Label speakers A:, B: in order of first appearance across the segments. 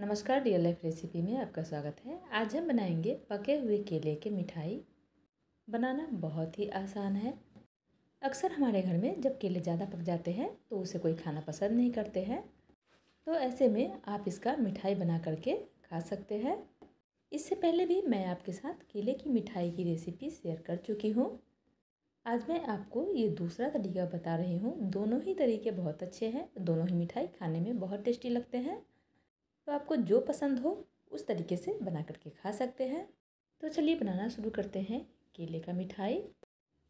A: नमस्कार dear life recipe में आपका स्वागत है आज हम बनाएंगे पके हुए केले की मिठाई बनाना बहुत ही आसान है अक्सर हमारे घर में जब केले ज़्यादा पक जाते हैं तो उसे कोई खाना पसंद नहीं करते हैं तो ऐसे में आप इसका मिठाई बना करके खा सकते हैं इससे पहले भी मैं आपके साथ केले की मिठाई की रेसिपी शेयर कर चुकी हूँ आज मैं आपको ये दूसरा तरीका बता रही हूँ दोनों ही तरीके बहुत अच्छे हैं दोनों ही मिठाई खाने में बहुत टेस्टी लगते हैं तो आपको जो पसंद हो उस तरीके से बना करके खा सकते हैं तो चलिए बनाना शुरू करते हैं केले का मिठाई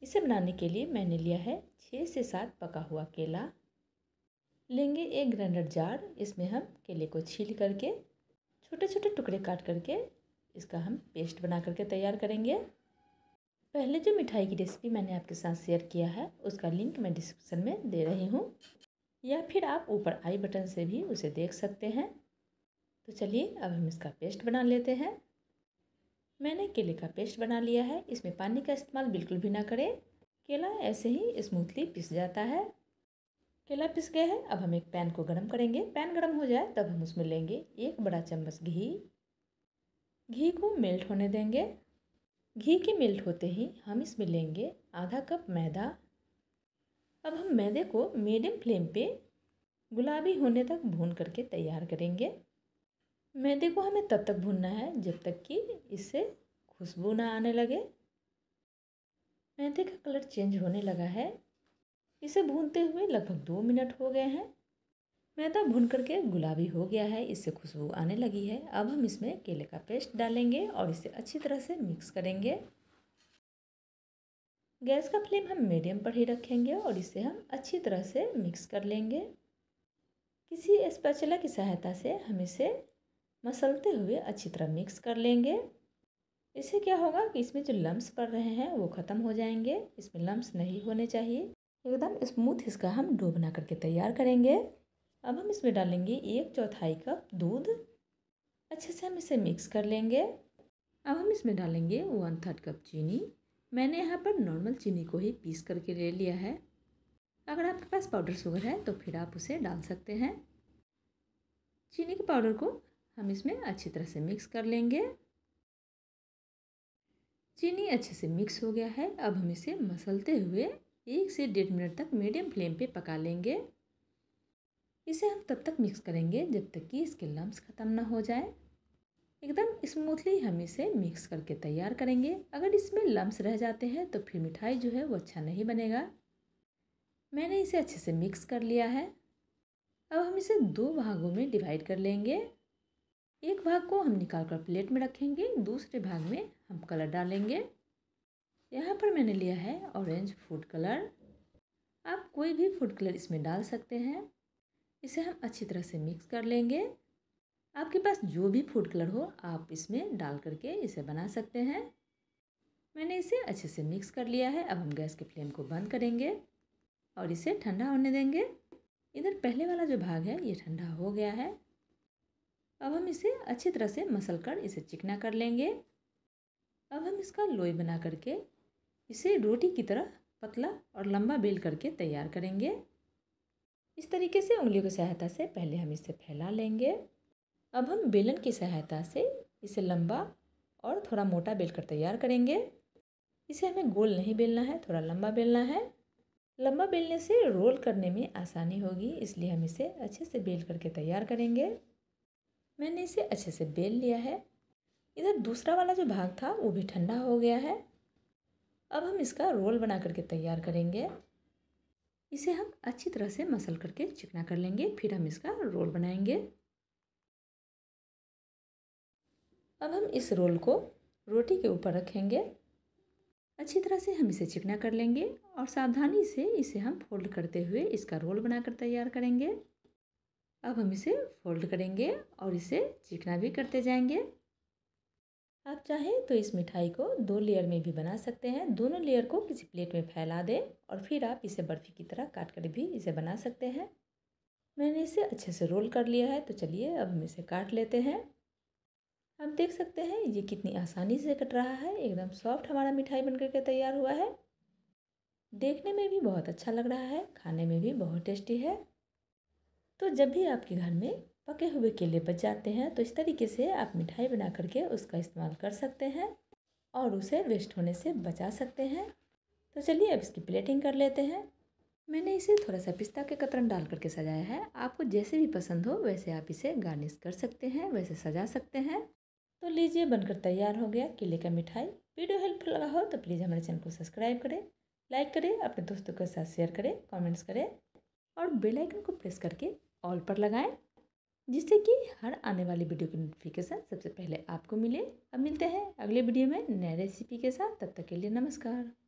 A: इसे बनाने के लिए मैंने लिया है छः से सात पका हुआ केला लेंगे एक ग्राइंडर जार इसमें हम केले को छील करके छोटे छोटे टुकड़े काट करके इसका हम पेस्ट बना करके तैयार करेंगे पहले जो मिठाई की रेसिपी मैंने आपके साथ शेयर किया है उसका लिंक मैं डिस्क्रिप्शन में दे रही हूँ या फिर आप ऊपर आई बटन से भी उसे देख सकते हैं तो चलिए अब हम इसका पेस्ट बना लेते हैं मैंने केले का पेस्ट बना लिया है इसमें पानी का इस्तेमाल बिल्कुल भी ना करें केला ऐसे ही स्मूथली पिस जाता है केला पिस गया है अब हम एक पैन को गर्म करेंगे पैन गर्म हो जाए तब हम उसमें लेंगे एक बड़ा चम्मच घी घी को मेल्ट होने देंगे घी के मेल्ट होते ही हम इसमें लेंगे आधा कप मैदा अब हम मैदे को मीडियम फ्लेम पे गुलाबी होने तक भून करके तैयार करेंगे मैदे को हमें तब तक भूनना है जब तक कि इससे खुशबू ना आने लगे मैदे का कलर चेंज होने लगा है इसे भूनते हुए लगभग दो मिनट हो गए हैं मैदा भून करके गुलाबी हो गया है इससे खुशबू आने लगी है अब हम इसमें केले का पेस्ट डालेंगे और इसे अच्छी तरह से मिक्स करेंगे गैस का फ्लेम हम मीडियम पर ही रखेंगे और इसे हम अच्छी तरह से मिक्स कर लेंगे किसी स्पैचुला की सहायता से हम इसे मसलते हुए अच्छी तरह मिक्स कर लेंगे इससे क्या होगा कि इसमें जो लम्स पड़ रहे हैं वो ख़त्म हो जाएंगे इसमें लम्स नहीं होने चाहिए एकदम स्मूथ इसका हम डो बना करके तैयार करेंगे अब हम इसमें डालेंगे एक चौथाई कप दूध अच्छे से हम इसे मिक्स कर लेंगे अब हम इसमें डालेंगे वन थर्ड कप चीनी मैंने यहाँ पर नॉर्मल चीनी को ही पीस करके ले लिया है अगर आपके पास पाउडर शुगर है तो फिर आप उसे डाल सकते हैं चीनी के पाउडर को हम इसमें अच्छी तरह से मिक्स कर लेंगे चीनी अच्छे से मिक्स हो गया है अब हम इसे मसलते हुए एक से डेढ़ मिनट तक मीडियम फ्लेम पे पका लेंगे इसे हम तब तक मिक्स करेंगे जब तक कि इसके लम्ब ख़त्म ना हो जाए एकदम स्मूथली हम इसे मिक्स करके तैयार करेंगे अगर इसमें लम्ब रह जाते हैं तो फिर मिठाई जो है वो अच्छा नहीं बनेगा मैंने इसे अच्छे से मिक्स कर लिया है अब हम इसे दो भागों में डिवाइड कर लेंगे एक भाग को हम निकाल कर प्लेट में रखेंगे दूसरे भाग में हम कलर डालेंगे यहाँ पर मैंने लिया है ऑरेंज फूड कलर आप कोई भी फूड कलर इसमें डाल सकते हैं इसे हम अच्छी तरह से मिक्स कर लेंगे आपके पास जो भी फूड कलर हो आप इसमें डाल करके इसे बना सकते हैं मैंने इसे अच्छे से मिक्स कर लिया है अब हम गैस के फ्लेम को बंद करेंगे और इसे ठंडा होने देंगे इधर पहले वाला जो भाग है ये ठंडा हो गया है अब हम इसे अच्छी तरह से मसल कर इसे चिकना कर लेंगे अब हम इसका लोई बना करके इसे रोटी की तरह पतला और लंबा बेल करके तैयार करेंगे इस तरीके से उंगलियों की सहायता से पहले हम इसे फैला लेंगे अब हम बेलन की सहायता से इसे लंबा और थोड़ा मोटा बेल कर तैयार करेंगे इसे हमें गोल नहीं बेलना है थोड़ा लंबा बेलना है लंबा बेलने से रोल करने में आसानी होगी इसलिए हम इसे अच्छे से बेल करके तैयार करेंगे मैंने इसे अच्छे से बेल लिया है इधर दूसरा वाला जो भाग था वो भी ठंडा हो गया है अब हम इसका रोल बना करके तैयार करेंगे इसे हम अच्छी तरह से मसल करके चिकना कर लेंगे फिर हम इसका रोल बनाएंगे अब हम इस रोल को रोटी के ऊपर रखेंगे अच्छी तरह से हम इसे चिकना कर लेंगे और सावधानी से इसे हम फोल्ड करते हुए इसका रोल बनाकर तैयार करेंगे अब हम इसे फोल्ड करेंगे और इसे चिकना भी करते जाएंगे आप चाहें तो इस मिठाई को दो लेयर में भी बना सकते हैं दोनों लेयर को किसी प्लेट में फैला दें और फिर आप इसे बर्फ़ी की तरह काट कर भी इसे बना सकते हैं मैंने इसे अच्छे से रोल कर लिया है तो चलिए अब हम इसे काट लेते हैं आप देख सकते हैं ये कितनी आसानी से कट रहा है एकदम सॉफ्ट हमारा मिठाई बनकर के तैयार हुआ है देखने में भी बहुत अच्छा लग रहा है खाने में भी बहुत टेस्टी है तो जब भी आपके घर में पके हुए केले बच जाते हैं तो इस तरीके से आप मिठाई बना करके उसका इस्तेमाल कर सकते हैं और उसे वेस्ट होने से बचा सकते हैं तो चलिए अब इसकी प्लेटिंग कर लेते हैं मैंने इसे थोड़ा सा पिस्ता के कतरन डाल करके सजाया है आपको जैसे भी पसंद हो वैसे आप इसे गार्निश कर सकते हैं वैसे सजा सकते हैं तो लीजिए बनकर तैयार हो गया केले का मिठाई वीडियो हेल्पफुल लगा हो तो प्लीज़ हमारे चैनल को सब्सक्राइब करें लाइक करें अपने दोस्तों के साथ शेयर करें कमेंट्स करें और बेल आइकन को प्रेस करके ऑल पर लगाएं जिससे कि हर आने वाली वीडियो की नोटिफिकेशन सबसे पहले आपको मिले अब मिलते हैं अगले वीडियो में नए रेसिपी के साथ तब तक के लिए नमस्कार